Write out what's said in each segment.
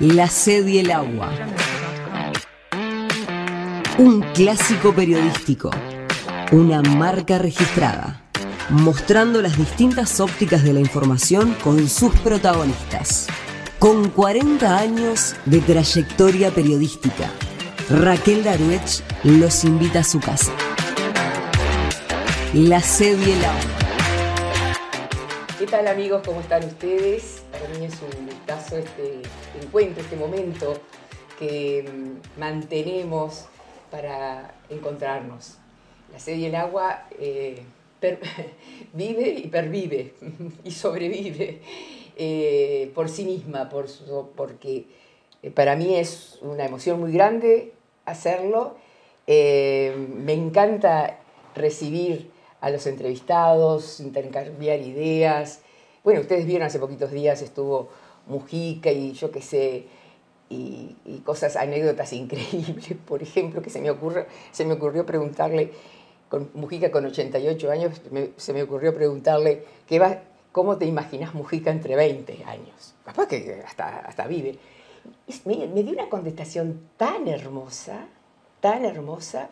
La sed y el agua. Un clásico periodístico. Una marca registrada. Mostrando las distintas ópticas de la información con sus protagonistas. Con 40 años de trayectoria periodística, Raquel Daruech los invita a su casa. La sed y el agua. ¿Qué tal amigos? ¿Cómo están ustedes? para mí es un caso, este encuentro, este momento que mm, mantenemos para encontrarnos. La sed y el agua eh, vive y pervive y sobrevive eh, por sí misma, por porque eh, para mí es una emoción muy grande hacerlo. me encanta recibir a los entrevistados, intercambiar ideas, bueno, ustedes vieron hace poquitos días estuvo Mujica y yo qué sé, y, cosas, anécdotas increíbles, por ejemplo, que se me, ocurre, se me ocurrió preguntarle, con Mujica con 88 años, se me ocurrió preguntarle, ¿cómo te imaginas Mujica entre 20 años? ¿Papá que hasta, hasta vive. Me, me, dio una contestación tan hermosa, tan hermosa,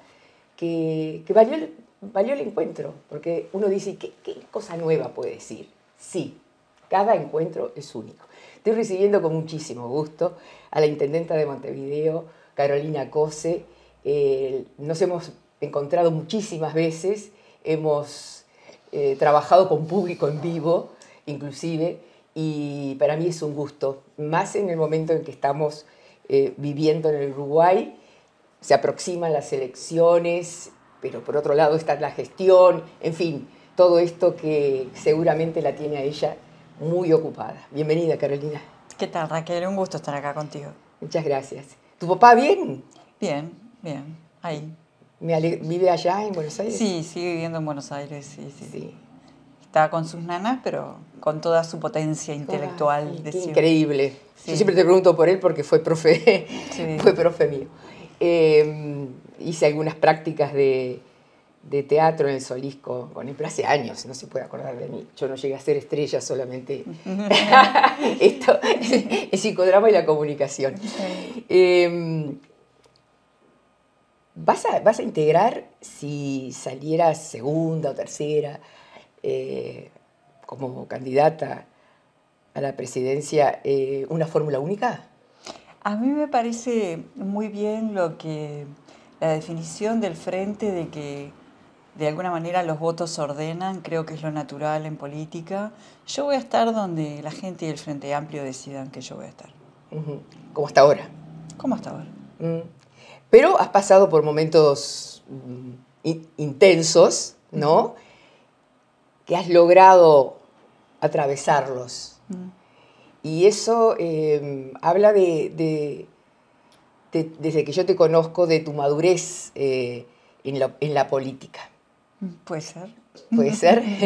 que, valió, valió, el encuentro, porque uno dice, ¿qué, ¿qué cosa nueva puede decir? Sí, cada encuentro es único. Estoy recibiendo con muchísimo gusto a la Intendenta de Montevideo, Carolina Cose. Eh, nos hemos encontrado muchísimas veces, hemos eh, trabajado con público en vivo, inclusive, y para mí es un gusto, más en el momento en que estamos eh, viviendo en el Uruguay, se aproximan las elecciones, pero por otro lado está la gestión, en fin, todo esto que seguramente la tiene a ella muy ocupada. Bienvenida, Carolina. ¿Qué tal, Raquel? Un gusto estar acá contigo. Muchas gracias. ¿Tu papá bien? Bien, bien, ahí. Me ¿Vive allá en Buenos Aires? Sí, sigue viviendo en Buenos Aires, sí, sí. sí. Está con sus nanas, pero con toda su potencia intelectual. increíble. Yo siempre te pregunto por él porque fue profe, fue profe mío. Eh, hice algunas prácticas de, de teatro en el Solisco con ejemplo hace años, no se puede acordar de mí. Yo no llegué a ser estrella solamente. Esto es psicodrama y la comunicación. Em, vas, a, vas, a, integrar si salieras segunda o tercera eh, como candidata a la presidencia eh, una fórmula única? A mí me parece muy bien lo que la definición del frente de que de alguna manera los votos ordenan, creo que es lo natural en política. Yo voy a estar donde la gente y el Frente Amplio decidan que yo voy a estar. Como hasta ahora. Como hasta ahora. Mm. Pero has pasado por momentos mm, intensos, ¿no? Que has logrado atravesarlos. Y eso em, habla de, desde que yo te conozco, de tu madurez eh, en la política. Puede ser. Puede ser.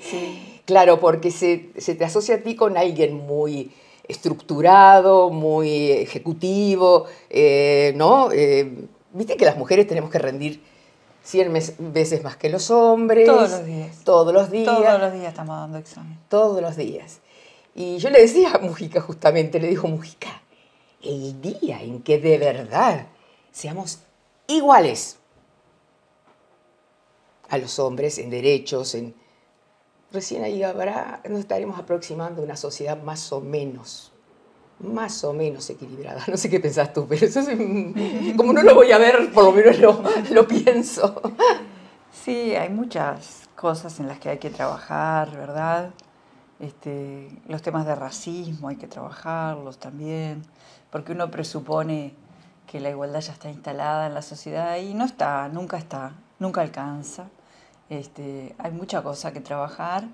sí. Claro, porque se, te asocia a ti con alguien muy estructurado, muy ejecutivo, eh, ¿no? Eh, viste que las mujeres tenemos que rendir 100 veces más que los hombres. Todos los días. Todos los días. Todos los días estamos dando examen. Todos los días. Y yo le decía a Mujica justamente, le dijo Mujica, el día en que de verdad seamos iguales, a los hombres en derechos, en... Recién ahí habrá, nos estaremos aproximando a una sociedad más o menos, más o menos equilibrada. No sé qué pensás tú, pero eso es, como no lo voy a ver, por lo menos lo, pienso. Sí, hay muchas cosas en las que hay que trabajar, ¿verdad? Este, los temas de racismo hay que trabajarlos también, porque uno presupone que la igualdad ya está instalada en la sociedad y no está, nunca está, nunca alcanza. Este, hay mucha cosa que trabajar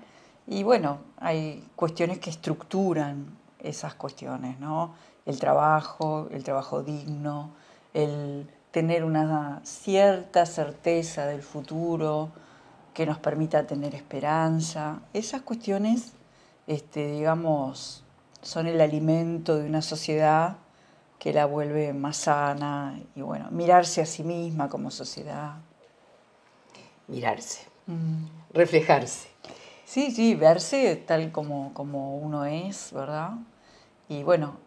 y bueno, hay cuestiones que estructuran esas cuestiones, ¿no? El trabajo, el trabajo digno, el tener una cierta certeza del futuro que nos permita tener esperanza. Esas cuestiones, este, digamos, son el alimento de una sociedad que la vuelve más sana y bueno, mirarse a sí misma como sociedad. Mirarse. Mm. reflejarse. Sí, sí, verse tal como, uno es, ¿verdad? Y bueno,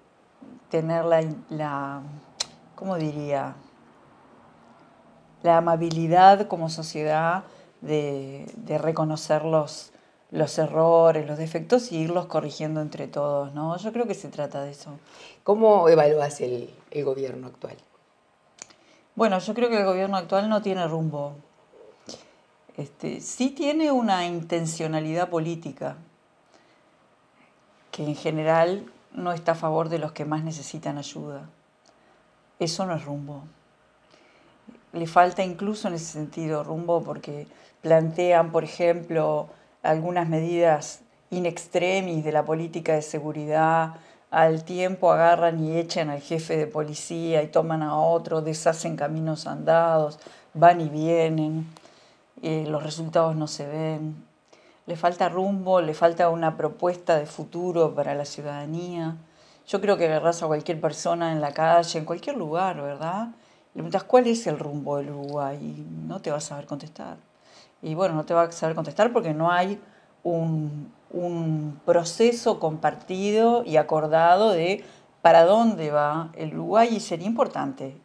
tener la, la, ¿cómo diría? La amabilidad como sociedad de, reconocer los, errores, los defectos y irlos corrigiendo entre todos, ¿no? Yo creo que se trata de eso. ¿Cómo evalúas el, gobierno actual? Bueno, yo creo que el gobierno actual no tiene rumbo. Este, sí tiene una intencionalidad política que en general no está a favor de los que más necesitan ayuda. Eso no es rumbo. Le falta incluso en ese sentido rumbo porque plantean, por ejemplo, algunas medidas in extremis de la política de seguridad, al tiempo agarran y echan al jefe de policía y toman a otro, deshacen caminos andados, van y vienen los resultados no se ven, le falta rumbo, le falta una propuesta de futuro para la ciudadanía. Yo creo que agarras a cualquier persona en la calle, en cualquier lugar, ¿verdad? Le preguntas cuál es el rumbo del Uruguay y no te va a saber contestar. Y bueno, no te va a saber contestar porque no hay un, un proceso compartido y acordado de para dónde va el Uruguay y sería importante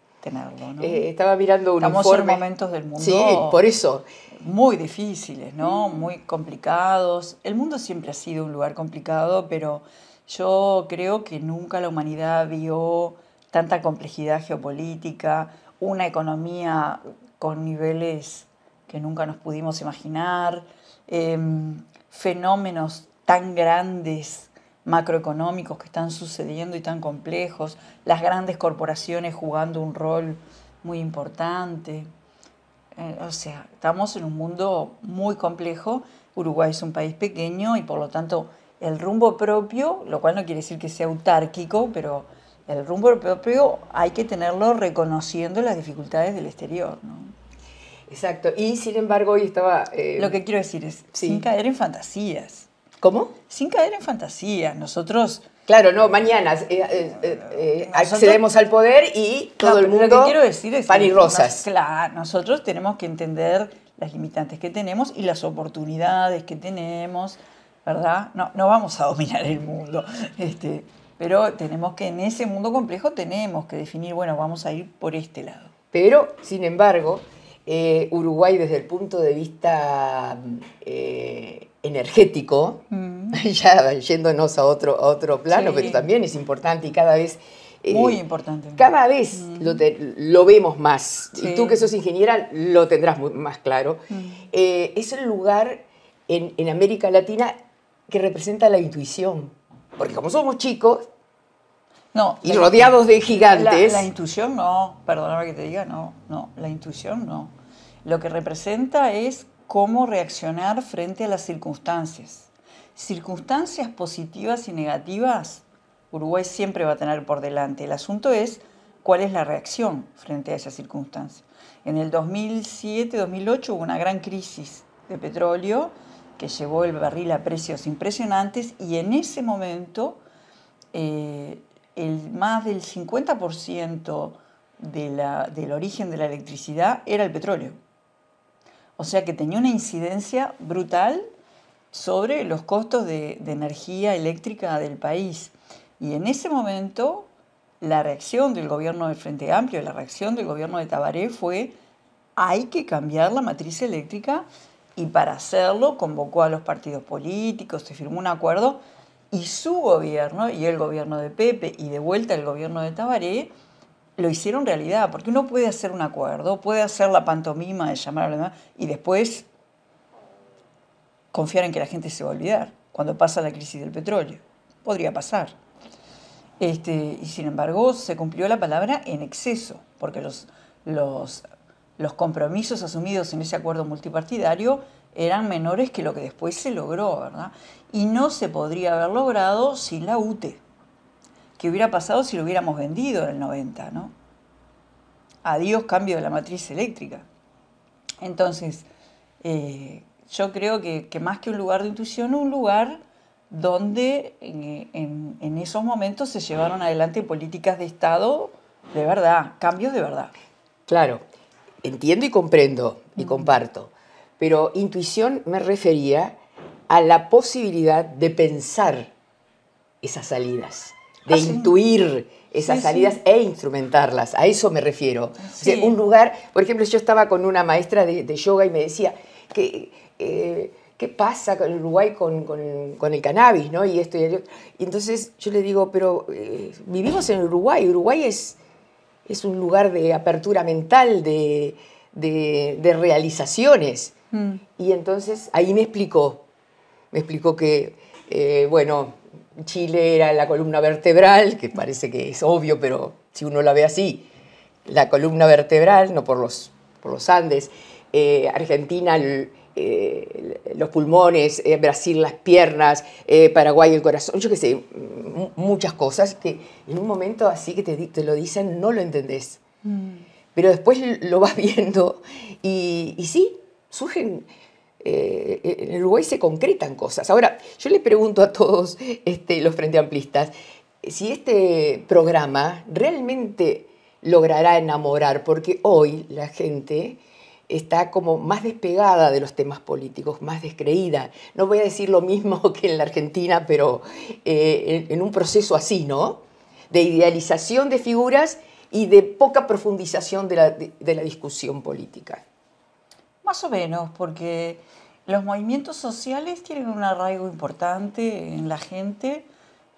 eh, estaba mirando un momentos del mundo. Sí, por eso. Muy difíciles, ¿no? Muy complicados. El mundo siempre ha sido un lugar complicado, pero yo creo que nunca la humanidad vio tanta complejidad geopolítica, una economía con niveles que nunca nos pudimos imaginar, em, fenómenos tan grandes macroeconómicos que están sucediendo y tan complejos, las grandes corporaciones jugando un rol muy importante. Eh, o sea, estamos en un mundo muy complejo. Uruguay es un país pequeño y por lo tanto el rumbo propio, lo cual no quiere decir que sea autárquico, pero el rumbo propio hay que tenerlo reconociendo las dificultades del exterior. ¿no? Exacto. Y sin embargo hoy estaba... Eh, lo que quiero decir es, sin caer en fantasías ¿Cómo? Sin caer en fantasía. Nosotros. Claro, no, mañana eh, eh, eh, accedemos al poder y todo el mundo. Lo que quiero decir es pan y rosas. claro, nosotros tenemos que entender las limitantes que tenemos y las oportunidades que tenemos, ¿verdad? No, no vamos a dominar el mundo, este, pero tenemos que en ese mundo complejo tenemos que definir, bueno, vamos a ir por este lado. Pero, sin embargo, Uruguay desde el punto de vista mm, energético, mm. ya yéndonos a otro, a otro plano, pero también es importante y cada vez... Eh, Muy importante. Cada vez mm. lo, lo, vemos más. Y tú que sos ingeniera lo tendrás más claro. Mm. Eh, es el lugar en, en, América Latina que representa la intuición. Porque como somos chicos no, y rodeados de gigantes... La, la intuición no, perdóname que te diga, no, no, la intuición no. Lo que representa es cómo reaccionar frente a las circunstancias. Circunstancias positivas y negativas, Uruguay siempre va a tener por delante. El asunto es cuál es la reacción frente a esas circunstancias. En el 2007-2008 hubo una gran crisis de petróleo que llevó el barril a precios impresionantes y en ese momento eh, más del 50% del origen de la electricidad era el petróleo. O sea que tenía una incidencia brutal sobre los costos de, energía eléctrica del país. Y en ese momento la reacción del gobierno del Frente Amplio, y la reacción del gobierno de Tabaré fue hay que cambiar la matriz eléctrica y para hacerlo convocó a los partidos políticos, se firmó un acuerdo y su gobierno y el gobierno de Pepe y de vuelta el gobierno de Tabaré lo hicieron realidad, porque uno puede hacer un acuerdo, puede hacer la pantomima de llamar a la demás y después confiar en que la gente se va a olvidar cuando pasa la crisis del petróleo. Podría pasar. Este, y sin embargo, se cumplió la palabra en exceso, porque los, los, los compromisos asumidos en ese acuerdo multipartidario eran menores que lo que después se logró, ¿verdad? Y no se podría haber logrado sin la UTE que hubiera pasado si lo hubiéramos vendido en el 90, ¿no? Adiós cambio de la matriz eléctrica. Entonces, eh, yo creo que, más que un lugar de intuición, un lugar donde en, esos momentos se llevaron adelante políticas de Estado de verdad, cambios de verdad. Claro, entiendo y comprendo y comparto, pero intuición me refería a la posibilidad de pensar esas salidas, de intuir esas salidas e instrumentarlas, a eso me refiero. un lugar, por ejemplo, yo estaba con una maestra de, yoga y me decía ¿qué eh, pasa con Uruguay con, el cannabis, no? Y y entonces yo le digo, pero eh, vivimos en Uruguay. Uruguay es, es un lugar de apertura mental, de, realizaciones. Mm. Y entonces ahí me explicó, me explicó que, eh, bueno, Chile era la columna vertebral, que parece que es obvio, pero si uno la ve así, la columna vertebral, no por los, por los Andes, eh, Argentina eh, los pulmones, eh, Brasil las piernas, Paraguay el corazón, yo qué sé, muchas cosas que en un momento así que te, lo dicen no lo entendés. Mm. Pero después lo vas viendo y, y sí, surgen eh, en Uruguay se concretan cosas. Ahora, yo le pregunto a todos este, los frente amplistas si este programa realmente logrará enamorar, porque hoy la gente está como más despegada de los temas políticos, más descreída. No voy a decir lo mismo que en la Argentina, pero eh, en, un proceso así, ¿no? De idealización de figuras y de poca profundización de la discusión política. Más o menos, porque los movimientos sociales tienen un arraigo importante en la gente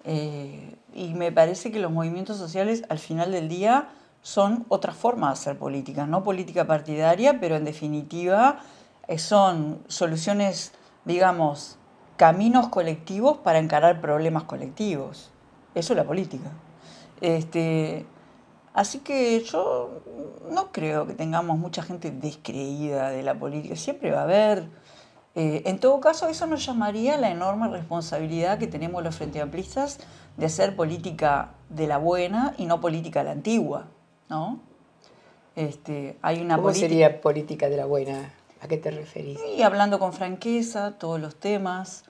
eh, y me parece que los movimientos sociales al final del día son otra forma de hacer política, no política partidaria, pero en definitiva eh, son soluciones, digamos, caminos colectivos para encarar problemas colectivos. Eso es la política. Este, Así que yo no creo que tengamos mucha gente descreída de la política, siempre va a haber. Eh, en todo caso, eso nos llamaría la enorme responsabilidad que tenemos los frente amplistas de hacer política de la buena y no política de la antigua, ¿no? Este, hay una ¿Cómo sería política de la buena? ¿A qué te referís? Y hablando con franqueza todos los temas,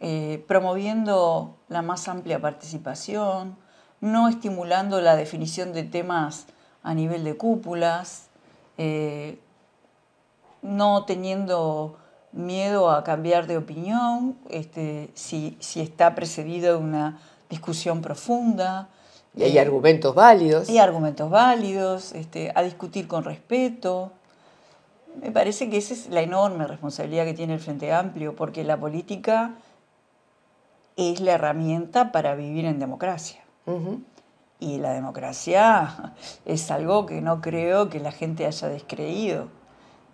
eh, promoviendo la más amplia participación, no estimulando la definición de temas a nivel de cúpulas, eh, no teniendo miedo a cambiar de opinión, este, si, está precedido de una discusión profunda. Y hay argumentos válidos. Hay argumentos válidos, este, a discutir con respeto. Me parece que esa es la enorme responsabilidad que tiene el Frente Amplio, porque la política es la herramienta para vivir en democracia. Y la democracia es algo que no creo que la gente haya descreído.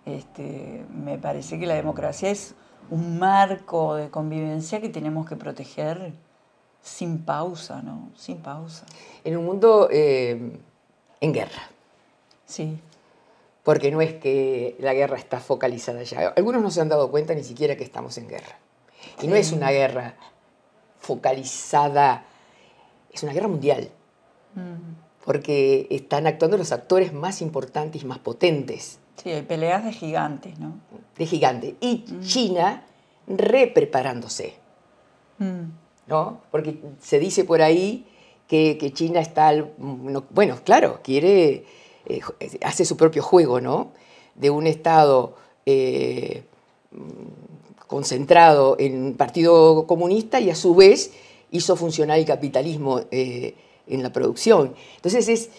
Este, me parece que la democracia es un marco de convivencia que tenemos que proteger sin pausa, ¿no? Sin pausa. En un mundo eh, en guerra. Sí. Porque no es que la guerra está focalizada ya. Algunos no se han dado cuenta ni siquiera que estamos en guerra. Y no es una guerra focalizada es una guerra mundial, mm. porque están actuando los actores más importantes y más potentes. Sí, hay peleas de gigantes, ¿no? De gigantes. Y mm. China repreparándose, mm. ¿no? Porque se dice por ahí que, China está, bueno, claro, quiere, eh, eh, hace su propio juego, ¿no? De un Estado... Eh, concentrado en un partido comunista y a su vez hizo funcionar el capitalismo eh, en la producción. Entonces es,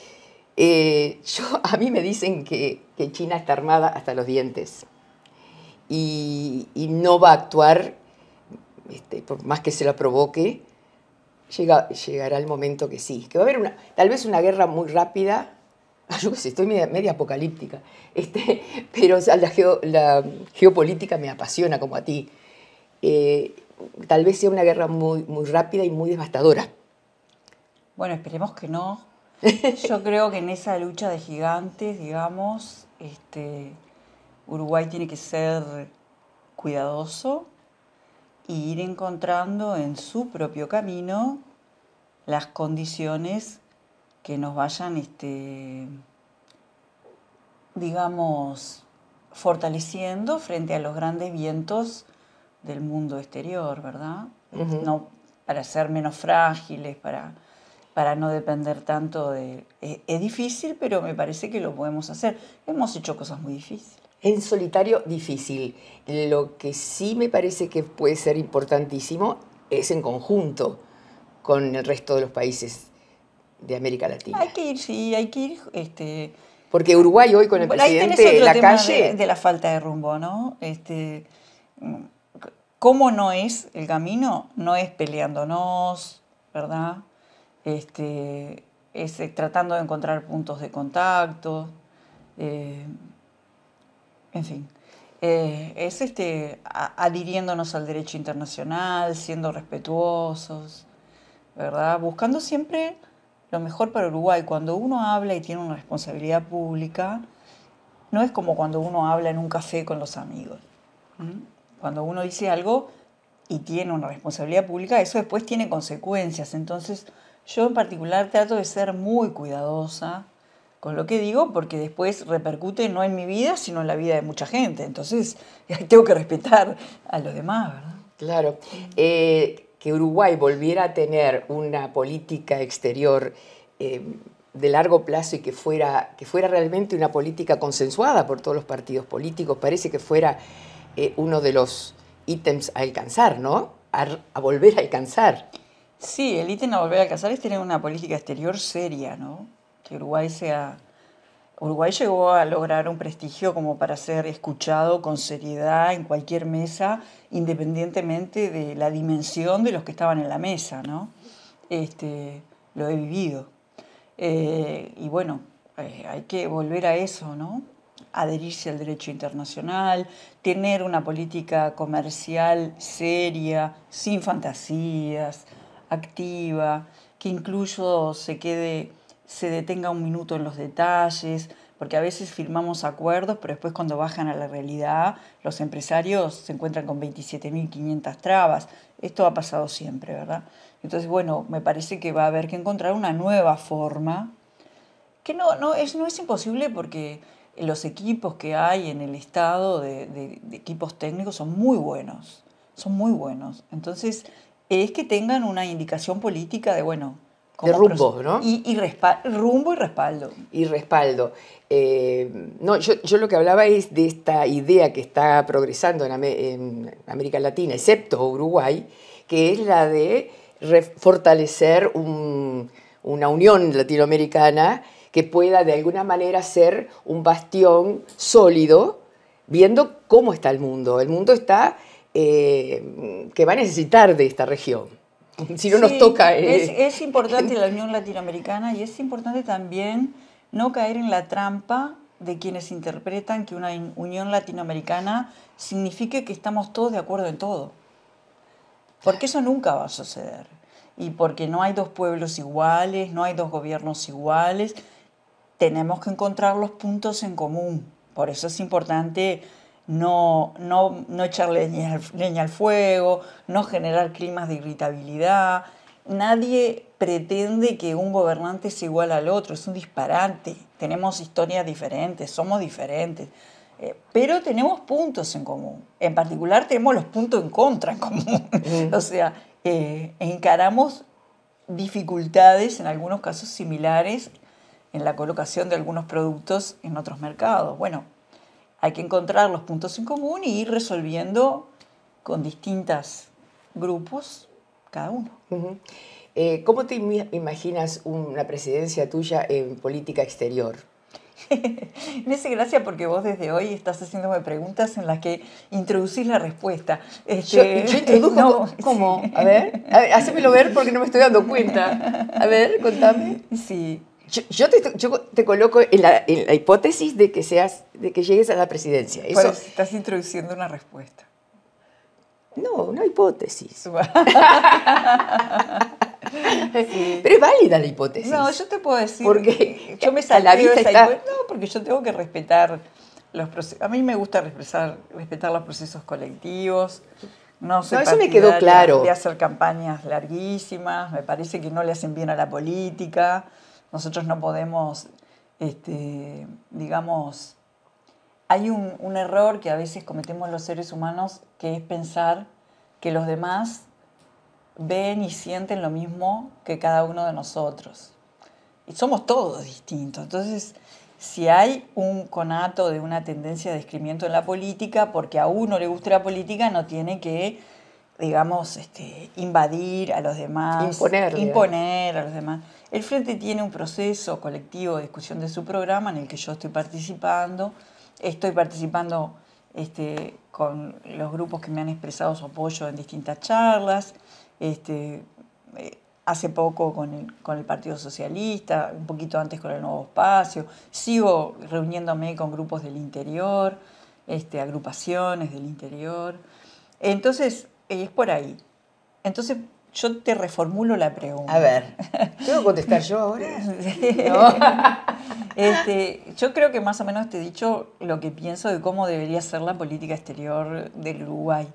eh, yo, a mí me dicen que, China está armada hasta los dientes y, no va a actuar, este, por más que se la provoque, llega, llegará el momento que sí, que va a haber una, tal vez una guerra muy rápida. Yo estoy media, apocalíptica, este, pero la, la, geopolítica me apasiona como a ti. Eh, tal vez sea una guerra muy, muy rápida y muy devastadora. Bueno, esperemos que no. Yo creo que en esa lucha de gigantes, digamos, este, Uruguay tiene que ser cuidadoso e ir encontrando en su propio camino las condiciones que nos vayan, este, digamos, fortaleciendo frente a los grandes vientos del mundo exterior, ¿verdad? no, para ser menos frágiles, para, para no depender tanto de... Es, difícil, pero me parece que lo podemos hacer. Hemos hecho cosas muy difíciles. En solitario, difícil. Lo que sí me parece que puede ser importantísimo es en conjunto con el resto de los países de América Latina. Hay que ir, sí, hay que ir... Este, porque Uruguay hoy con el presidente en la calle... De, de, la falta de rumbo, ¿no? Este, mm, ¿Cómo no es el camino? No es peleándonos, ¿verdad? Este, es eh, tratando de encontrar puntos de contacto, eh, en fin. Eh, es este, adhiriéndonos al derecho internacional, siendo respetuosos, ¿verdad? Buscando siempre lo mejor para Uruguay. Cuando uno habla y tiene una responsabilidad pública, no es como cuando uno habla en un café con los amigos cuando uno dice algo y tiene una responsabilidad pública, eso después tiene consecuencias. Entonces, yo en particular trato de ser muy cuidadosa con lo que digo porque después repercute no en mi vida, sino en la vida de mucha gente. Entonces, tengo que respetar a los demás, ¿verdad? Claro. Eh, que Uruguay volviera a tener una política exterior eh, de largo plazo y que fuera, que fuera realmente una política consensuada por todos los partidos políticos, parece que fuera eh, uno de los ítems a alcanzar, ¿no? A, volver a alcanzar. Sí, el ítem a volver a alcanzar es tener una política exterior seria, ¿no? Que Uruguay sea... Uruguay llegó a lograr un prestigio como para ser escuchado con seriedad en cualquier mesa, independientemente de la dimensión de los que estaban en la mesa, ¿no? Este, lo he vivido. Eh, y bueno, eh, hay que volver a eso, ¿no? adherirse al derecho internacional, tener una política comercial seria, sin fantasías, activa, que incluso se quede se detenga un minuto en los detalles, porque a veces firmamos acuerdos, pero después cuando bajan a la realidad, los empresarios se encuentran con 27.500 trabas. Esto ha pasado siempre, ¿verdad? Entonces, bueno, me parece que va a haber que encontrar una nueva forma, que no, no, es, no es imposible porque los equipos que hay en el Estado de, equipos técnicos son muy buenos, son muy buenos. Entonces, es que tengan una indicación política de, bueno, de rumbo, ¿no? Y, rumbo y respaldo. Y respaldo. Eh, no, yo, lo que hablaba es de esta idea que está progresando en, América Latina, excepto Uruguay, que es la de fortalecer una unión latinoamericana que pueda de alguna manera ser un bastión sólido, viendo cómo está el mundo. El mundo está eh, que va a necesitar de esta región. Si no nos toca... Eh. Es, es importante la Unión Latinoamericana y es importante también no caer en la trampa de quienes interpretan que una Unión Latinoamericana signifique que estamos todos de acuerdo en todo. Porque eso nunca va a suceder. Y porque no hay dos pueblos iguales, no hay dos gobiernos iguales tenemos que encontrar los puntos en común. Por eso es importante no, no, echar leña, al fuego, no generar climas de irritabilidad. Nadie pretende que un gobernante sea igual al otro, es un disparate. Tenemos historias diferentes, somos diferentes, eh, pero tenemos puntos en común. En particular tenemos los puntos en contra en común. o sea, eh, encaramos dificultades, en algunos casos similares, en la colocación de algunos productos en otros mercados. Bueno, hay que encontrar los puntos en común y ir resolviendo con distintos grupos cada uno. Eh, ¿Cómo te imaginas una presidencia tuya en política exterior? Me hace gracia porque vos desde hoy estás haciéndome preguntas en las que introducís la respuesta. Este, yo, introduzco? ¿Cómo? A ver, ver, ver porque no me estoy dando cuenta. A ver, contame. Sí, yo, te, coloco en la, hipótesis de que, seas, de que llegues a la presidencia. estás introduciendo una respuesta. No, una hipótesis. Pero es válida la hipótesis. No, yo te puedo decir. Porque yo me salí de esa No, porque yo tengo que respetar los procesos. A mí me gusta respetar, los procesos colectivos. No, sé. no eso me quedó claro. De hacer campañas larguísimas. Me parece que no le hacen bien a la política. Nosotros no podemos, este, digamos, hay un, error que a veces cometemos los seres humanos que es pensar que los demás ven y sienten lo mismo que cada uno de nosotros. Y somos todos distintos. Entonces, si hay un conato de una tendencia de descrimiento en la política, porque a uno le gusta la política, no tiene que digamos, este, invadir a los demás, imponer, imponer a los demás. El Frente tiene un proceso colectivo de discusión de su programa en el que yo estoy participando, estoy participando este, con los grupos que me han expresado su apoyo en distintas charlas, este, eh, hace poco con el, Partido Socialista, un poquito antes con el Nuevo Espacio, sigo reuniéndome con grupos del interior, este, agrupaciones del interior. Entonces, es por ahí. Entonces, yo te reformulo la pregunta. A ver, ¿tengo que contestar yo ahora? Este, yo creo que más o menos te he dicho lo que pienso de cómo debería ser la política exterior del Uruguay.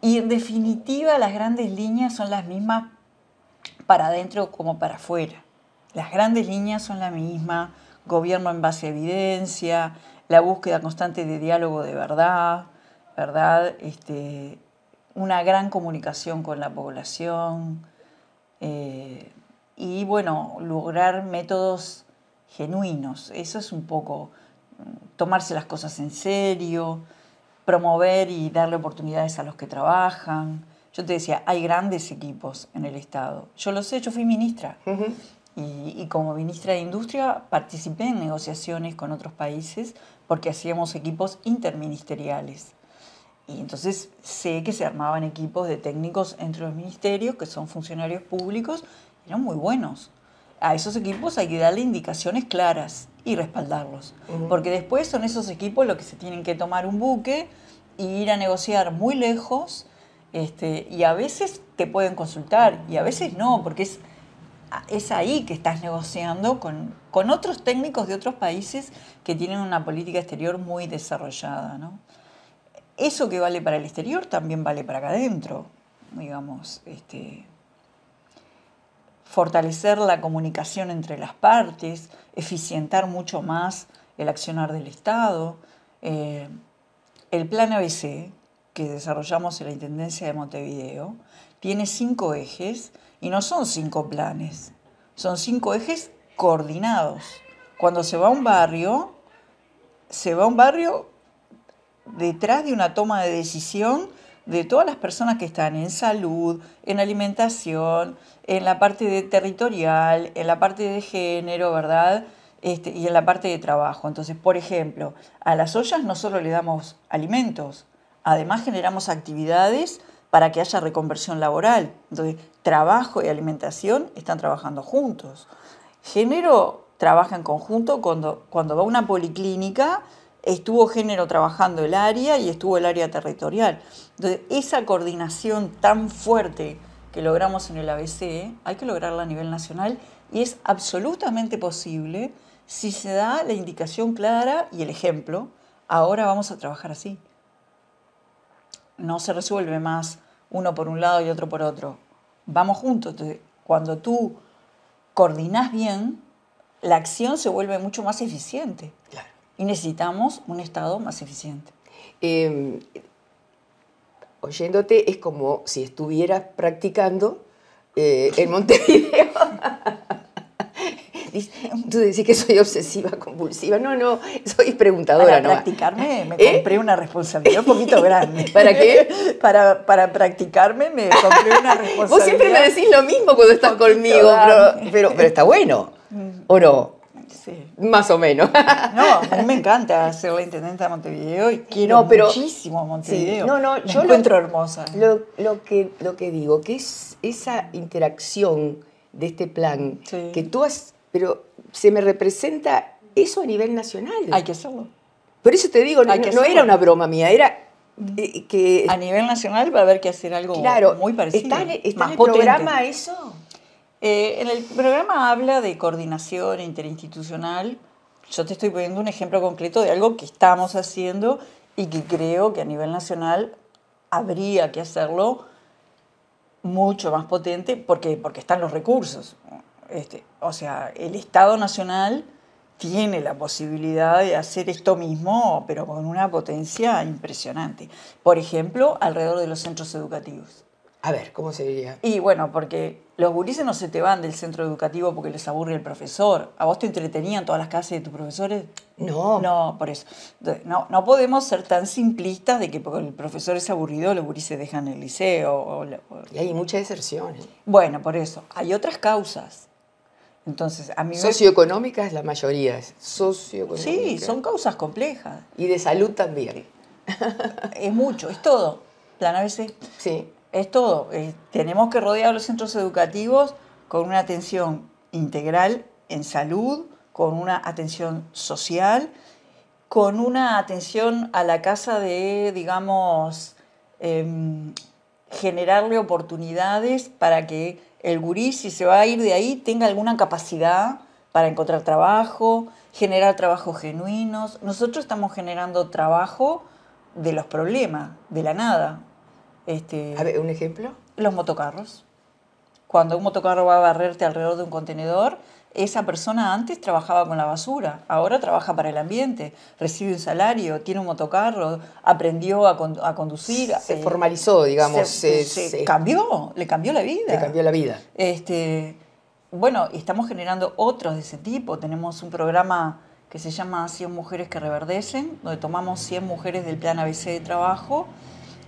Y en definitiva, las grandes líneas son las mismas para adentro como para afuera. Las grandes líneas son las mismas, gobierno en base a evidencia, la búsqueda constante de diálogo de verdad, ¿verdad? Este, una gran comunicación con la población eh, y, bueno, lograr métodos genuinos. Eso es un poco mm, tomarse las cosas en serio, promover y darle oportunidades a los que trabajan. Yo te decía, hay grandes equipos en el Estado. Yo lo sé, yo fui ministra. y, y, como ministra de Industria participé en negociaciones con otros países porque hacíamos equipos interministeriales. Y entonces sé que se armaban equipos de técnicos entre los ministerios, que son funcionarios públicos, eran muy buenos. A esos equipos hay que darle indicaciones claras y respaldarlos, porque después son esos equipos los que se tienen que tomar un buque e ir a negociar muy lejos, este, y a veces te pueden consultar y a veces no, porque es, es ahí que estás negociando con, con otros técnicos de otros países que tienen una política exterior muy desarrollada. ¿no? eso que vale para el exterior también vale para acá adentro, digamos, este, fortalecer la comunicación entre las partes, eficientar mucho más el accionar del Estado. Eh, el plan ABC que desarrollamos en la Intendencia de Montevideo tiene cinco ejes y no son cinco planes, son cinco ejes coordinados. Cuando se va a un barrio, se va a un barrio detrás de una toma de decisión de todas las personas que están en salud, en alimentación, en la parte territorial, en la parte de género, ¿verdad? Este, y en la parte de trabajo. Entonces, por ejemplo, a las ollas no solo le damos alimentos, además generamos actividades para que haya reconversión laboral. Entonces, trabajo y alimentación están trabajando juntos. Género trabaja en conjunto cuando va a una policlínica, estuvo género trabajando el área y estuvo el área territorial. Entonces, esa coordinación tan fuerte que logramos en el ABC, hay que lograrla a nivel nacional y es absolutamente posible si se da la indicación clara y el ejemplo. Ahora vamos a trabajar así. No se resuelve más uno por un lado y otro por otro. Vamos juntos. Entonces, cuando tú coordinas bien, la acción se vuelve mucho más eficiente. Claro y necesitamos un Estado más eficiente. Em, oyéndote es como si estuvieras practicando eh, en Montevideo. Tú decís que soy obsesiva, compulsiva. No, no, soy preguntadora. Para practicarme me ¿Eh? compré una responsabilidad un poquito grande. ¿Para qué? para, practicarme me compré una responsabilidad. Vos siempre me decís lo mismo cuando estás conmigo, pero, pero, está bueno, ¿o no? Más o menos. No, a mí me encanta ser la intendente de Montevideo y quiero no, pero, muchísimo Montevideo. No, no, yo yo encuentro hermosa. Lo, que, lo que digo, que es esa interacción de este plan, que tú has, pero se me representa eso a nivel nacional. Hay que hacerlo. Por eso te digo, no, no era una broma mía, era eh, que... A nivel nacional va a haber que hacer algo muy parecido. Está, en, el programa eso. Eh, en el programa habla de coordinación interinstitucional. Yo te estoy poniendo un ejemplo concreto de algo que estamos haciendo y que creo que a nivel nacional habría que hacerlo mucho más potente porque, porque están los recursos. Este, o sea, el Estado Nacional tiene la posibilidad de hacer esto mismo, pero con una potencia impresionante. Por ejemplo, alrededor de los centros educativos. A ver, ¿cómo se diría? Y bueno, porque los gurises no se te van del centro educativo porque les aburre el profesor. ¿A vos te entretenían todas las clases de tus profesores? No. No, por eso. No, no podemos ser tan simplistas de que porque el profesor es aburrido, los gurises dejan el liceo. y hay muchas deserción. Bueno, por eso. Hay otras causas. Entonces, a mí Socioeconómicas la mayoría. Es socioeconómica. Sí, son causas complejas. Y de salud también. Es mucho, es todo. Plan a veces. Sí es todo. Eh, tenemos que rodear los centros educativos con una atención integral en salud, con una atención social, con una atención a la casa de, digamos, em, generarle oportunidades para que el gurí, si se va a ir de ahí, tenga alguna capacidad para encontrar trabajo, generar trabajos genuinos. Nosotros estamos generando trabajo de los problemas, de la nada, este, a ver, ¿un ejemplo? Los motocarros. Cuando un motocarro va a barrerte alrededor de un contenedor, esa persona antes trabajaba con la basura, ahora trabaja para el ambiente, recibe un salario, tiene un motocarro, aprendió a, conducir. Se eh, formalizó, digamos. Se, cambió, le cambió la vida. Le cambió la vida. Este, bueno, estamos generando otros de ese tipo. Tenemos un programa que se llama 100 mujeres que reverdecen, donde tomamos 100 mujeres del plan ABC de trabajo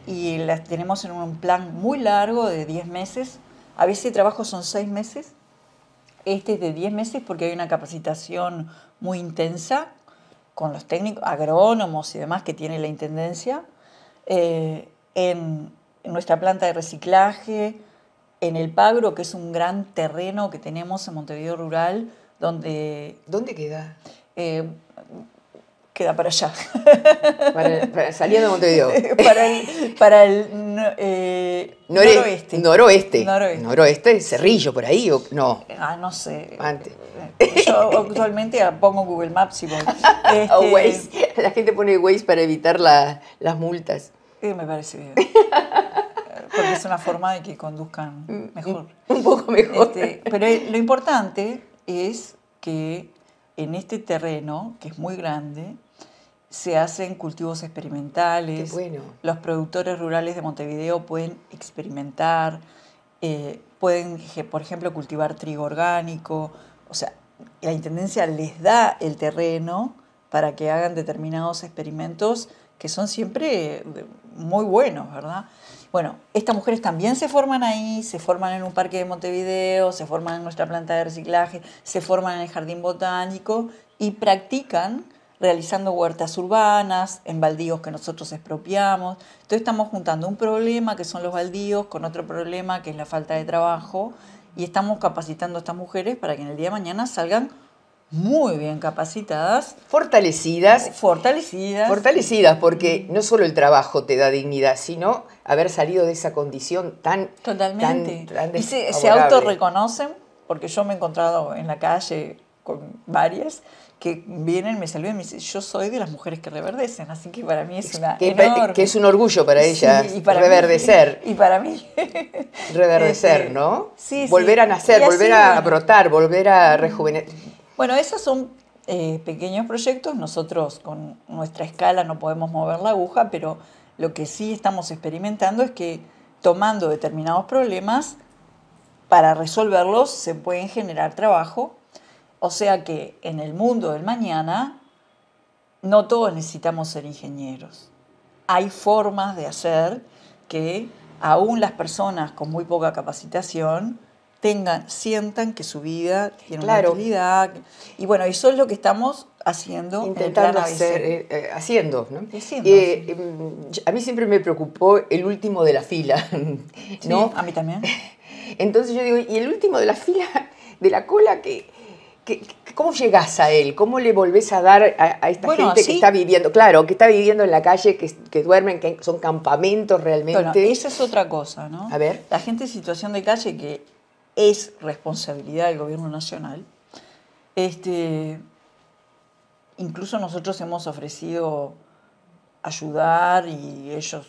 y las tenemos en un plan muy largo de 10 meses. A veces el trabajo son 6 meses. Este es de 10 meses porque hay una capacitación muy intensa con los técnicos, agrónomos y demás que tiene la Intendencia, eh, en, nuestra planta de reciclaje, en el Pagro, que es un gran terreno que tenemos en Montevideo Rural, donde... ¿Dónde queda? Eh, queda para allá. saliendo de Montevideo. para el, eh, noroeste. noroeste. Noroeste. Cerrillo, por ahí, o no. Ah, no sé. Antes. Eh, yo actualmente pongo Google Maps y voy. o este, Waze. La gente pone Waze para evitar las multas. me parece bien. Porque es una forma de que conduzcan mejor. Un poco mejor. Este, pero lo importante es que en este terreno, que es muy grande, se hacen cultivos experimentales, bueno. los productores rurales de Montevideo pueden experimentar, eh, pueden, por ejemplo, cultivar trigo orgánico, o sea, la Intendencia les da el terreno para que hagan determinados experimentos que son siempre eh, muy buenos, ¿verdad? Bueno, estas mujeres también se forman ahí, se forman en un parque de Montevideo, se forman en nuestra planta de reciclaje, se forman en el jardín botánico y practican realizando huertas urbanas, en baldíos que nosotros expropiamos. Entonces estamos juntando un problema que son los baldíos con otro problema que es la falta de trabajo y estamos capacitando a estas mujeres para que en el día de mañana salgan muy bien capacitadas. Fortalecidas. Fortalecidas. Fortalecidas, porque no solo el trabajo te da dignidad, sino haber salido de esa condición tan... Totalmente. Tan, y se, se autorreconocen, porque yo me he encontrado en la calle con varias, que vienen, me saludan y me dicen, yo soy de las mujeres que reverdecen, así que para mí es una que, es un orgullo para ellas reverdecer. y para mí. reverdecer, ¿no? Sí, Volver a nacer, volver a brotar, volver a rejuvenecer. Bueno, esos son eh, pequeños proyectos, nosotros con nuestra escala no podemos mover la aguja, pero lo que sí estamos experimentando es que tomando determinados problemas, para resolverlos se pueden generar trabajo o sea que en el mundo del mañana no todos necesitamos ser ingenieros. Hay formas de hacer que aún las personas con muy poca capacitación tengan, sientan que su vida tiene una utilidad. Y bueno, eso es lo que estamos haciendo. Intentando hacer, eh, eh, haciendo. ¿no? Em, a mí siempre me preocupó el último de la fila, ¿no? a mí también. Entonces yo digo, ¿y el último de la fila, de la cola que ¿Cómo llegás a él? ¿Cómo le volvés a dar a, esta gente que está viviendo? Claro, que está viviendo en la calle, que, duermen, que son campamentos realmente. Bueno, esa es otra cosa, ¿no? A ver. La gente en situación de calle, que es responsabilidad del gobierno nacional, este, incluso nosotros hemos ofrecido ayudar y ellos,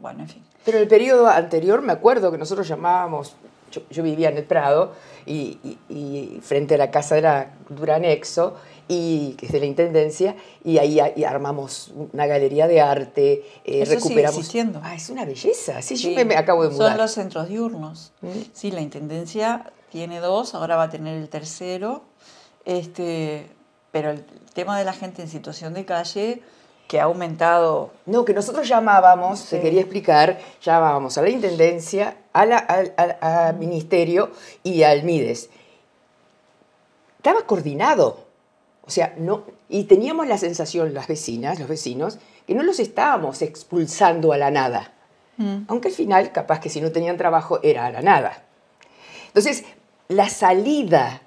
bueno, en fin. Pero el periodo anterior me acuerdo que nosotros llamábamos yo, vivía en el Prado y, frente a la Casa de la Cultura y, que es de la Intendencia, y ahí armamos una galería de arte, eh, recuperamos... Ah, es una belleza, sí, me, acabo de mudar. Son los centros diurnos. Mm. Sí, la Intendencia tiene dos, ahora va a tener el tercero, este, pero el tema de la gente en situación de calle que ha aumentado. No, que nosotros llamábamos, se quería explicar, llamábamos a la Intendencia, al Ministerio y al MIDES. Estaba coordinado. O sea, no, y teníamos la sensación, las vecinas, los vecinos, que no los estábamos expulsando a la nada. Mm. Aunque al final, capaz que si no tenían trabajo, era a la nada. Entonces, la salida,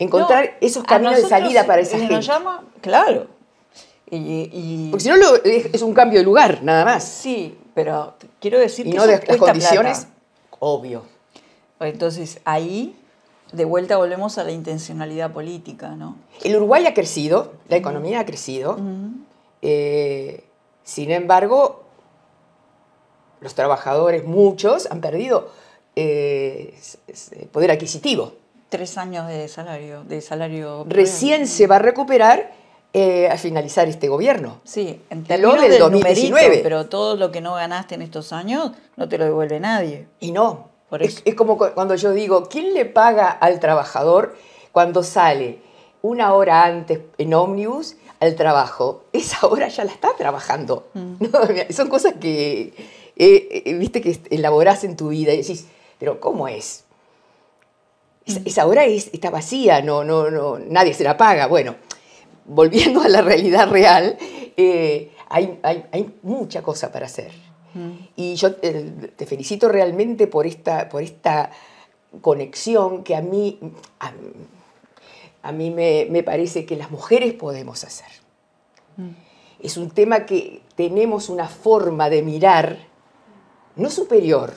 encontrar esos caminos de salida para esa gente. Nos llama, claro, porque si no, es, un cambio de lugar, nada más. Sí, pero quiero decir que no de, las condiciones, obvio. Entonces, ahí, de vuelta, volvemos a la intencionalidad política, ¿no? El Uruguay ha crecido, la economía ha crecido. Eh, sin embargo, los trabajadores, muchos, han perdido eh, poder adquisitivo. Tres años de salario. De salario Recién se va a recuperar eh, al finalizar este gobierno. Sí, en términos 2019. pero todo lo que no ganaste en estos años no te lo devuelve nadie. Y no. Es, como cuando yo digo, ¿quién le paga al trabajador cuando sale una hora antes en ómnibus al trabajo? Esa hora ya la está trabajando. Mm. son cosas que, eh, eh, viste, que elaborás en tu vida y decís, pero ¿cómo es? Mm. Esa, hora está vacía, no, no, no, nadie se la paga. Bueno, volviendo a la realidad real, eh, hay, mucha cosa para hacer. Mm. Y yo eh, te felicito realmente por esta, por esta conexión que a mí, a, mí me, parece que las mujeres podemos hacer. Mm. Es un tema que tenemos una forma de mirar, no superior,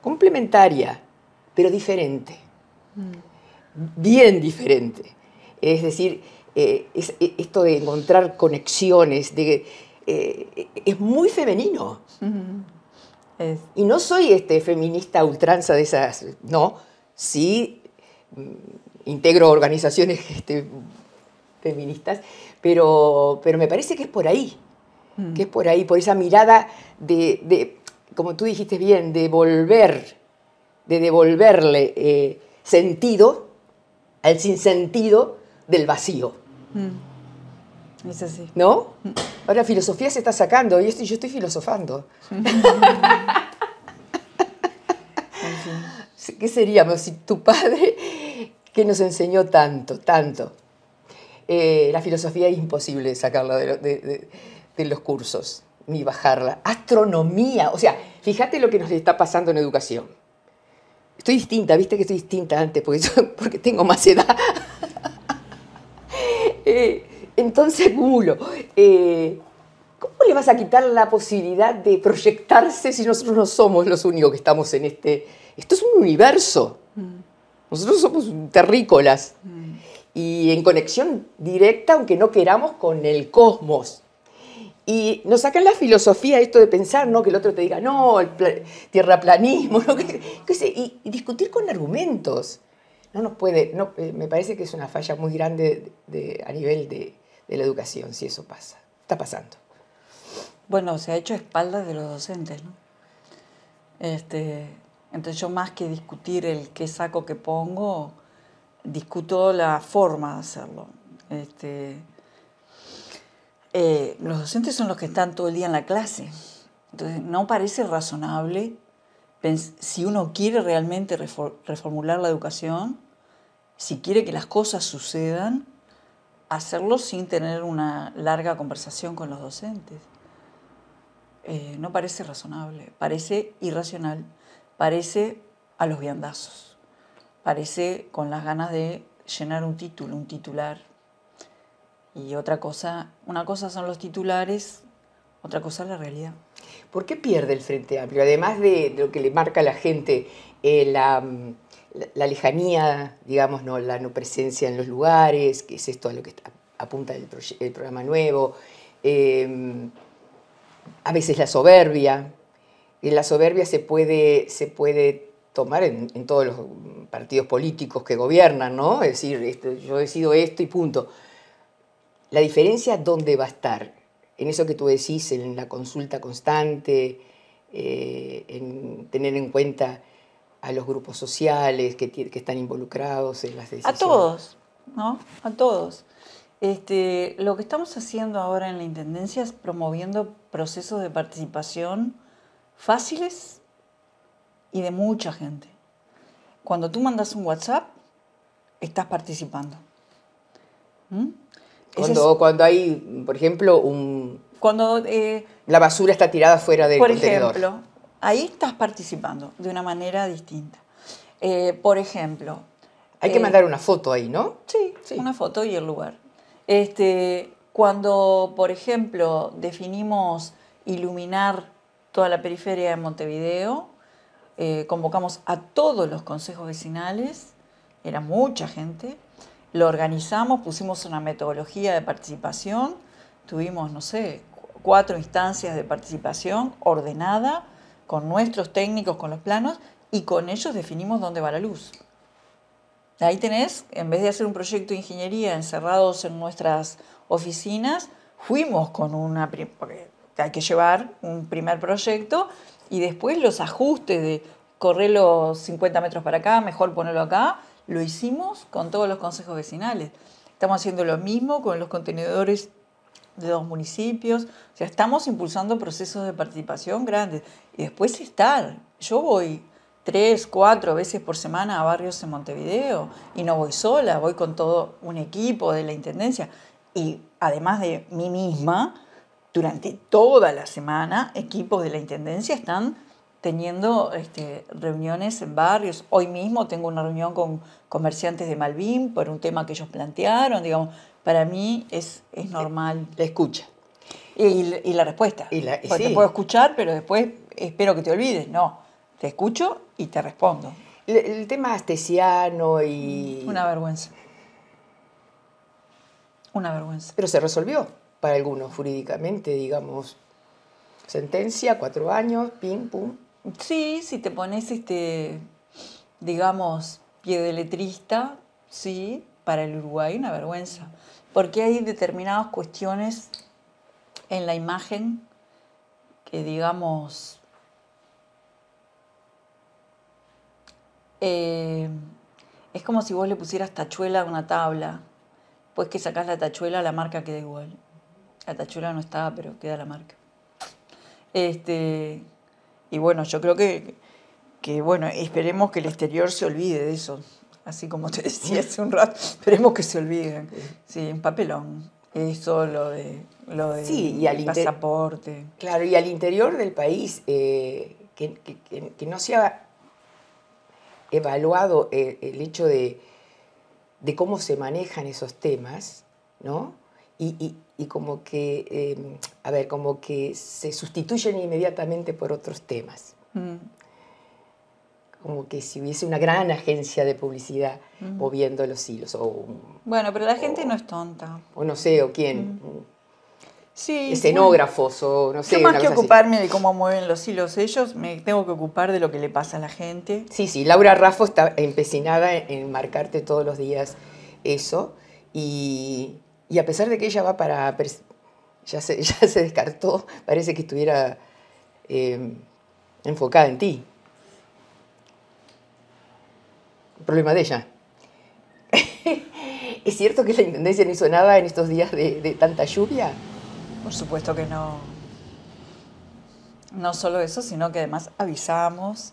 complementaria, pero diferente. Mm. Bien diferente. Es decir, eh, eh, esto de encontrar conexiones, eh, es muy femenino. Y no soy este, feminista ultranza de esas, no, sí mm, integro organizaciones este, feministas, pero, pero me parece que es por ahí, mm. que es por ahí, por esa mirada de, como tú dijiste bien, de volver, de devolverle sentido al sinsentido del vacío. Mm. Es así. ¿No? Ahora filosofía se está sacando y yo estoy filosofando. ¿Qué seríamos si tu padre, que nos enseñó tanto, tanto? Eh, la filosofía es imposible sacarla de, los cursos, ni bajarla. Astronomía, o sea, fíjate lo que nos está pasando en educación. Estoy distinta, viste que estoy distinta antes, porque, porque tengo más edad. Eh, entonces, mulo. Eh, ¿cómo le vas a quitar la posibilidad de proyectarse si nosotros no somos los únicos que estamos en este... Esto es un universo. Mm. Nosotros somos terrícolas mm. y en conexión directa, aunque no queramos, con el cosmos. Y nos sacan la filosofía esto de pensar, ¿no? Que el otro te diga, no, el tierraplanismo, y, discutir con argumentos no nos puede, no, eh, me parece que es una falla muy grande a nivel de, la educación si eso pasa. Está pasando. Bueno, se ha hecho espaldas de los docentes, ¿no? Este, entonces yo más que discutir el qué saco que pongo, discuto la forma de hacerlo. Este, eh, los docentes son los que están todo el día en la clase. Entonces no parece razonable si uno quiere realmente reformular la educación, si quiere que las cosas sucedan, hacerlo sin tener una larga conversación con los docentes. Eh, no parece razonable, parece irracional, parece a los viandazos, parece con las ganas de llenar un título, un titular. Y otra cosa, una cosa son los titulares, otra cosa es la realidad. ¿Por qué pierde el Frente Amplio? Además de lo que le marca a la gente, eh, la mm, la lejanía, digamos, ¿no? la no presencia en los lugares, que es esto a lo que apunta el, programa nuevo, em, a veces la soberbia. Y la soberbia se puede, se puede tomar en, todos los partidos políticos que gobiernan, ¿no? Es decir, esto, yo decido esto y punto. La diferencia, ¿dónde va a estar? En eso que tú decís, en la consulta constante, eh, en tener en cuenta a los grupos sociales que, están involucrados en las decisiones? A todos, ¿no? A todos. Este, lo que estamos haciendo ahora en la Intendencia es promoviendo procesos de participación fáciles y de mucha gente. Cuando tú mandas un WhatsApp, estás participando. ¿Mm? Cuando, cuando, hay, por ejemplo, un... Cuando... Eh, la basura está tirada fuera del Por ejemplo, ahí estás participando de una manera distinta. Eh, por ejemplo... Hay que eh, mandar una foto ahí, ¿no? Sí, sí, una foto y el lugar. Este, cuando, por ejemplo, definimos iluminar toda la periferia de Montevideo, eh, convocamos a todos los consejos vecinales, era mucha gente, lo organizamos, pusimos una metodología de participación, tuvimos, no sé, cuatro instancias de participación ordenada, con nuestros técnicos, con los planos, y con ellos definimos dónde va la luz. Ahí tenés, en vez de hacer un proyecto de ingeniería encerrados en nuestras oficinas, fuimos con una, hay que llevar un primer proyecto y después los ajustes de correr los 50 metros para acá, mejor ponerlo acá, lo hicimos con todos los consejos vecinales. Estamos haciendo lo mismo con los contenedores de dos municipios, o sea, estamos impulsando procesos de participación grandes y después estar. Yo voy tres, cuatro veces por semana a barrios en Montevideo y no voy sola, voy con todo un equipo de la Intendencia y además de mí misma, durante toda la semana equipos de la Intendencia están teniendo este, reuniones en barrios. Hoy mismo tengo una reunión con comerciantes de Malvin por un tema que ellos plantearon, digamos, para mí es, es normal. La escucha. Y, la respuesta. Porque puedo escuchar, pero después espero que te olvides, no, te escucho y te respondo. El, tema astesiano y... Una vergüenza. Una vergüenza. Pero se resolvió para algunos jurídicamente, digamos. Sentencia, cuatro años, pim, pum. Sí, si te pones este, digamos, pie de letrista, sí, para el Uruguay una vergüenza. Porque hay determinadas cuestiones en la imagen que, digamos, Eh, es como si vos le pusieras tachuela a una tabla. Pues que sacás la tachuela, la marca queda igual. La tachuela no está, pero queda la marca. Este, y bueno, yo creo que, que, bueno, esperemos que el exterior se olvide de eso. Así como te decía hace un rato, esperemos que se olviden. Sí, un papelón. Eso, lo de, lo y pasaporte. Claro, y al interior del país, eh, que, que, que, no sea evaluado eh, el, hecho de, cómo se manejan esos temas, ¿no? Y, como que, em, a ver, como que se sustituyen inmediatamente por otros temas. Mm. Como que si hubiese una gran agencia de publicidad mm. moviendo los hilos. bueno, pero la gente no es tonta. O no sé, o quién. Mm escenógrafos o no sé. Yo más que ocuparme de cómo mueven los hilos ellos, me tengo que ocupar de lo que le pasa a la gente. Sí, sí, Laura Raffo está empecinada en, marcarte todos los días eso y, a pesar de que ella va para... Ya se, descartó, parece que estuviera em, enfocada en ti. problema de ella. ¿Es cierto que la Intendencia no hizo nada en estos días de tanta lluvia? Por supuesto que no. No solo eso, sino que además avisamos.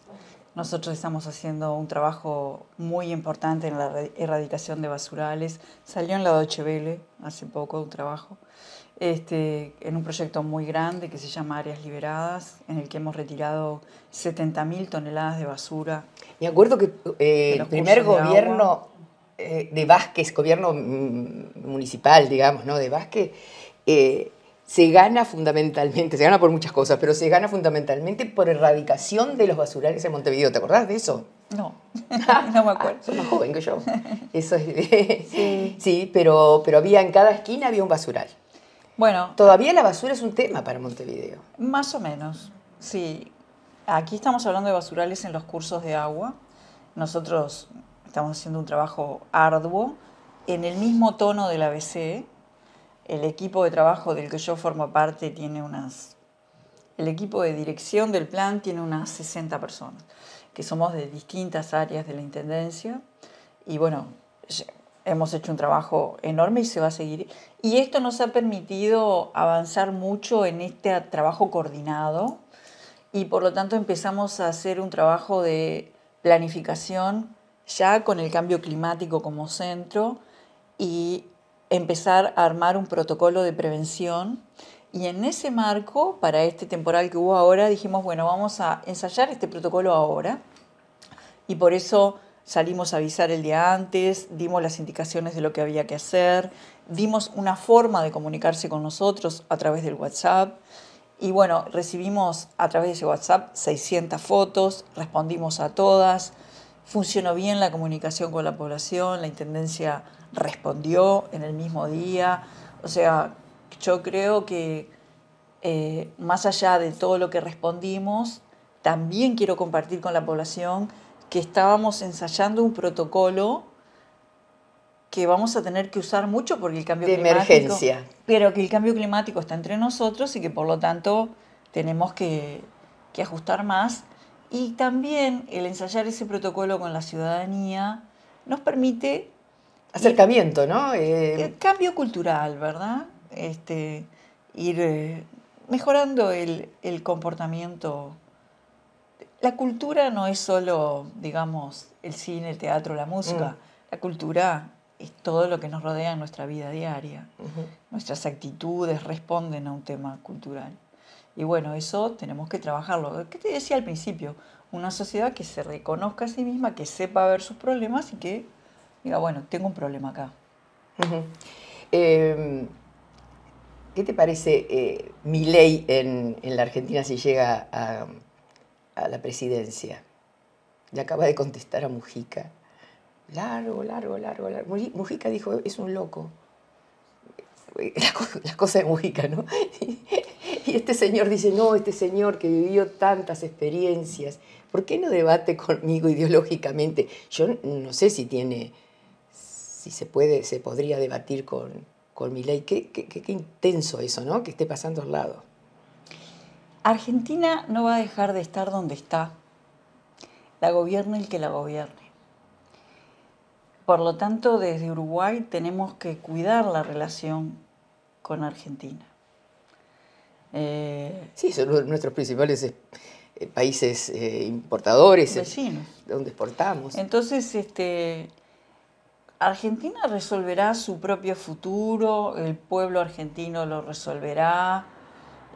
Nosotros estamos haciendo un trabajo muy importante en la erradicación de basurales. Salió en la Deutsche hace poco un trabajo, este, en un proyecto muy grande que se llama Áreas Liberadas, en el que hemos retirado 70.000 toneladas de basura. Me acuerdo que eh, el primer gobierno eh, de, Vázquez, gobierno mm, municipal, digamos, ¿no? De Vázquez, eh, se gana fundamentalmente, se gana por muchas cosas, pero se gana fundamentalmente por erradicación de los basurales en Montevideo. ¿Te acordás de eso? No, no me acuerdo. soy más joven que yo. Eso es sí. pero, pero había en cada esquina había un basural. Bueno. Todavía la basura es un tema para Montevideo. Más o menos, sí. Aquí estamos hablando de basurales en los cursos de agua. Nosotros estamos haciendo un trabajo arduo en el mismo tono del ABC, el equipo de trabajo del que yo formo parte tiene unas... El equipo de dirección del plan tiene unas 60 personas, que somos de distintas áreas de la Intendencia. Y bueno, hemos hecho un trabajo enorme y se va a seguir. Y esto nos ha permitido avanzar mucho en este trabajo coordinado y por lo tanto empezamos a hacer un trabajo de planificación ya con el cambio climático como centro y empezar a armar un protocolo de prevención. Y en ese marco, para este temporal que hubo ahora, dijimos, bueno, vamos a ensayar este protocolo ahora. Y por eso salimos a avisar el día antes, dimos las indicaciones de lo que había que hacer, dimos una forma de comunicarse con nosotros a través del WhatsApp. Y bueno, recibimos a través de ese WhatsApp 600 fotos, respondimos a todas, funcionó bien la comunicación con la población, la Intendencia respondió en el mismo día. O sea, yo creo que eh, más allá de todo lo que respondimos, también quiero compartir con la población que estábamos ensayando un protocolo que vamos a tener que usar mucho porque el cambio de climático, emergencia. Pero que el cambio climático está entre nosotros y que por lo tanto tenemos que, que ajustar más. Y también el ensayar ese protocolo con la ciudadanía nos permite Acercamiento, ¿no? El eh, eh, cambio cultural, ¿verdad? Este, ir eh, mejorando el, comportamiento. La cultura no es solo, digamos, el cine, el teatro, la música. Mm. La cultura es todo lo que nos rodea en nuestra vida diaria. Nuestras actitudes responden a un tema cultural. Y bueno, eso tenemos que trabajarlo. ¿Qué te decía al principio? Una sociedad que se reconozca a sí misma, que sepa ver sus problemas y que diga, bueno, tengo un problema acá. Em, ¿Qué te parece eh, mi ley en, la Argentina si llega a, la presidencia? Le acaba de contestar a Mujica. Largo, largo, largo, largo. Mujica dijo, es un loco. Las cosas la cosa de Mujica, ¿no? Y este señor dice, no, este señor que vivió tantas experiencias, ¿por qué no debate conmigo ideológicamente? Yo no sé si tiene si se puede, se podría debatir con, con mi Qué, intenso eso, ¿no? Que esté pasando al lado. Argentina no va a dejar de estar donde está. La gobierna el que la gobierne. Por lo tanto, desde Uruguay tenemos que cuidar la relación con Argentina. Eh, sí, son nuestros principales eh, países eh, importadores, vecinos. donde exportamos. Entonces, este, Argentina resolverá su propio futuro, el pueblo argentino lo resolverá,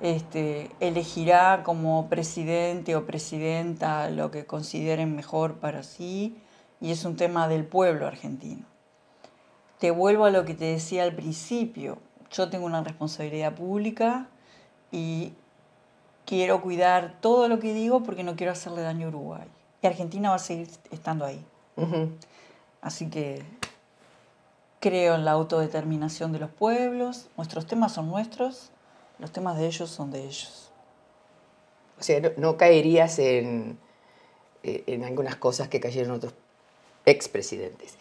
este, elegirá como presidente o presidenta lo que consideren mejor para sí, y es un tema del pueblo argentino. Te vuelvo a lo que te decía al principio, yo tengo una responsabilidad pública y quiero cuidar todo lo que digo porque no quiero hacerle daño a Uruguay. Y Argentina va a seguir estando ahí. Así que creo en la autodeterminación de los pueblos, nuestros temas son nuestros, los temas de ellos son de ellos. O sea, no, caerías eh, en, algunas cosas que cayeron otros expresidentes.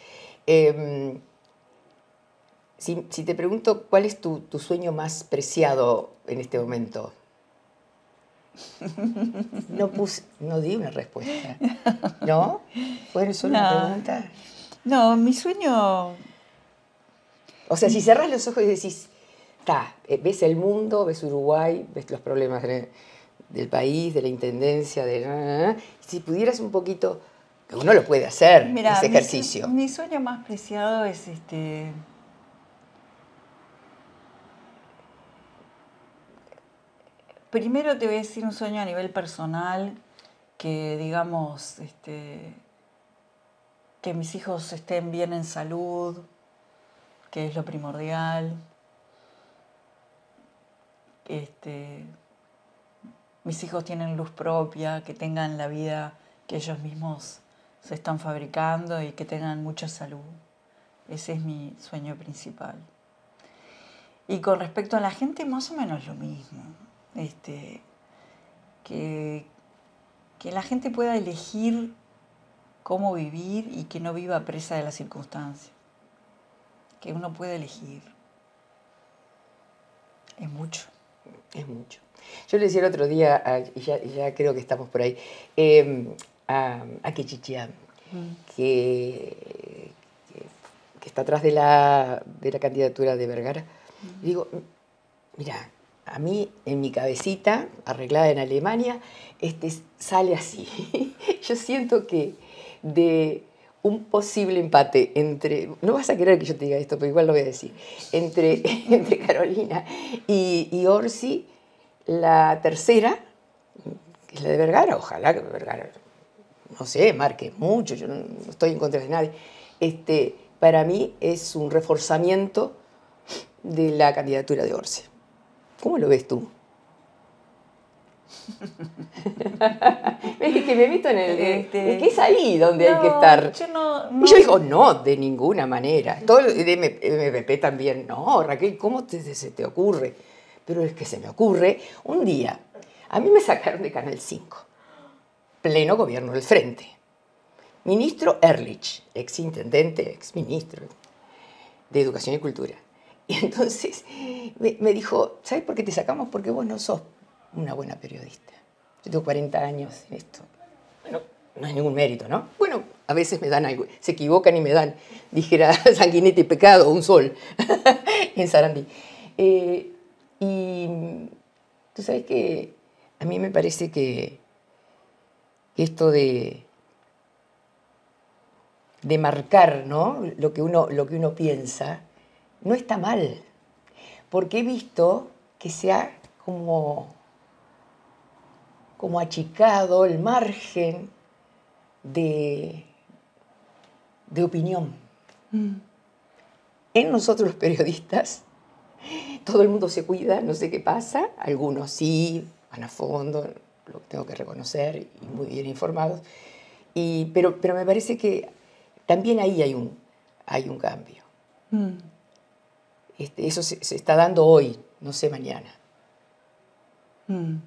Em, si, te pregunto, ¿cuál es tu, sueño más preciado en este momento? No puse, no di una respuesta. ¿No? ¿Fue solo una pregunta? No, mi sueño o sea, si cerrás los ojos y decís, está, eh, ves el mundo, ves Uruguay, ves los problemas del país, de la intendencia, de. si pudieras un poquito. Uno lo puede hacer, ese ejercicio. Mi, mi, sueño más preciado es este. Primero te voy a decir un sueño a nivel personal que digamos este, que mis hijos estén bien en salud, que es lo primordial, este, mis hijos tienen luz propia, que tengan la vida que ellos mismos se están fabricando y que tengan mucha salud. Ese es mi sueño principal. Y con respecto a la gente, más o menos lo mismo. Este, que la gente pueda elegir cómo vivir y que no viva presa de las circunstancias que uno puede elegir. Es mucho. Es mucho. Yo le decía el otro día, y, ya, creo que estamos por ahí, em, a, a mm. que, que, está atrás de la, candidatura de Vergara. Mm. digo, mira, a mí en mi cabecita, arreglada en Alemania, este, sale así. Yo siento que de un posible empate entre, no vas a querer que yo te diga esto, pero igual lo voy a decir, entre, entre Carolina y, y Orsi, la tercera, que es la de Vergara, ojalá que Vergara, no sé, marque mucho, yo no, estoy en contra de nadie, este, para mí es un reforzamiento de la candidatura de Orsi. ¿Cómo lo ves tú? es que me meto en el. Este. Es que ahí donde hay que estar. Yo yo digo, no, de ninguna manera. Todo el MPP también, no, Raquel, ¿cómo se te ocurre? Pero es que se me ocurre. Un día, a mí me sacaron de Canal 5, pleno gobierno del frente. Ministro Erlich, ex intendente, ex ministro de Educación y Cultura. Y entonces me, me dijo, ¿sabes por qué te sacamos? Porque vos no sos una buena periodista. Yo tengo 40 años en esto. Bueno, no hay ningún mérito, ¿no? Bueno, a veces me dan algo, se equivocan y me dan, dijera sanguinete pecado, un sol en Sarandí. Eh, y tú sabes que a mí me parece que esto de, de marcar lo, que uno, lo que uno piensa no está mal, porque he visto que se ha como como achicado el margen de, de opinión. Mm. En nosotros los periodistas, todo el mundo se cuida, no sé qué pasa, algunos sí, van a fondo, lo tengo que reconocer, y muy bien informados, y, pero, pero me parece que también ahí hay un, hay un cambio. Mm. Este, eso se, está dando hoy, no sé mañana. Mm.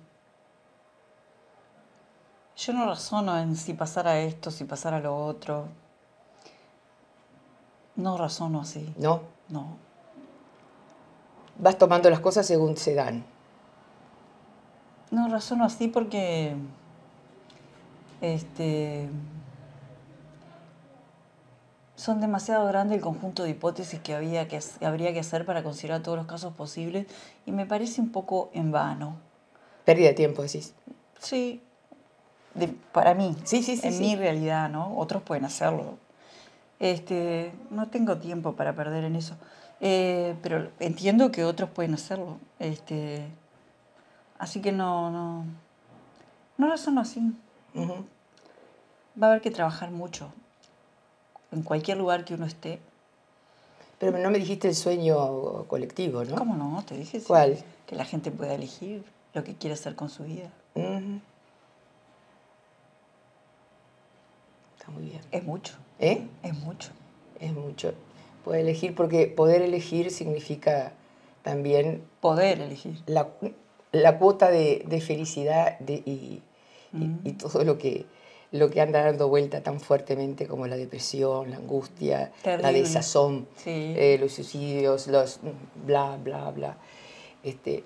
Yo no razono en si pasara esto, si pasara lo otro. No razono así. ¿No? No. Vas tomando las cosas según se dan. No razono así porque. Este. Son demasiado grande el conjunto de hipótesis que, había que, habría que hacer para considerar todos los casos posibles y me parece un poco en vano. Pérdida de tiempo, decís. Sí, para mí, sí, sí, sí, en mi realidad, ¿no? Otros pueden hacerlo. Este, no tengo tiempo para perder en eso, eh, pero entiendo que otros pueden hacerlo. Este, así que no, no, no son así. Va a haber que trabajar mucho en cualquier lugar que uno esté. Pero no me dijiste el sueño colectivo, ¿no? ¿Cómo no? Te dije ¿Cuál? que la gente pueda elegir lo que quiere hacer con su vida. Uh bien. Es mucho. ¿Eh? Es mucho. Es mucho. Poder elegir, porque poder elegir significa también... Poder elegir. La, cuota de, felicidad y, todo lo que, lo que anda dando vuelta tan fuertemente como la depresión, la angustia, la desazón, eh, los suicidios, los bla, bla, bla. Este,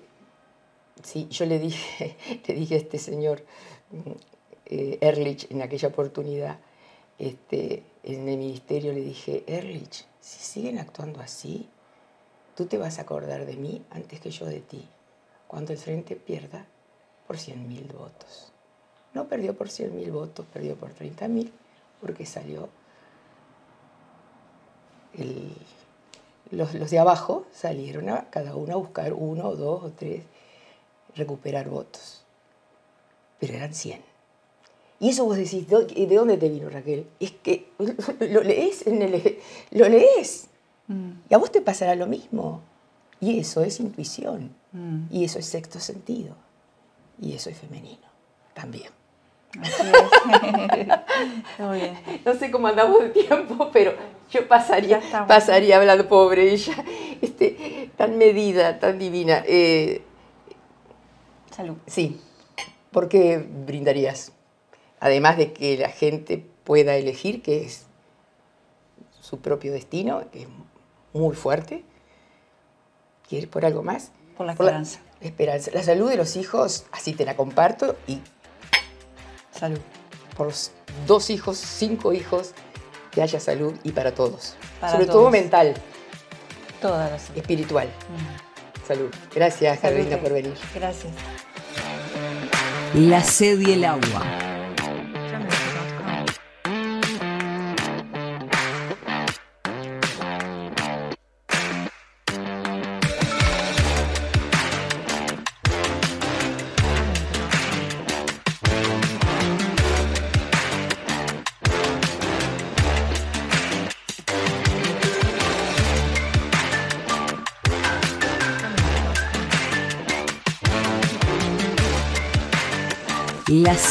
sí, yo le dije, le dije a este señor mm, Erlich eh, en aquella oportunidad, este, en el ministerio le dije, Erlich, si siguen actuando así, tú te vas a acordar de mí antes que yo de ti, cuando el frente pierda por 100.000 votos. No perdió por 100.000 votos, perdió por 30.000, porque salió los, los, de abajo, salieron a cada uno a buscar uno, dos o tres, recuperar votos. Pero eran 100. Y eso vos decís, ¿de dónde te vino Raquel? Es que lo lees, lo lees. Mm. Y a vos te pasará lo mismo. Y eso es intuición. Mm. Y eso es sexto sentido. Y eso es femenino también. Así es. No sé cómo andamos de tiempo, pero yo pasaría, pasaría hablando, pobre ella, este, tan medida, tan divina. Eh, Salud. Sí. ¿Por qué brindarías? además de que la gente pueda elegir, que es su propio destino, que es muy fuerte. ¿Quieres por algo más? Por la esperanza. La salud de los hijos, así te la comparto y... Salud. Por los dos hijos, cinco hijos, que haya salud y para todos. Sobre todo mental. Toda Espiritual. Mm. Salud. Gracias, Carolina, por venir. Gracias. La sed y el agua.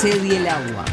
sed el agua.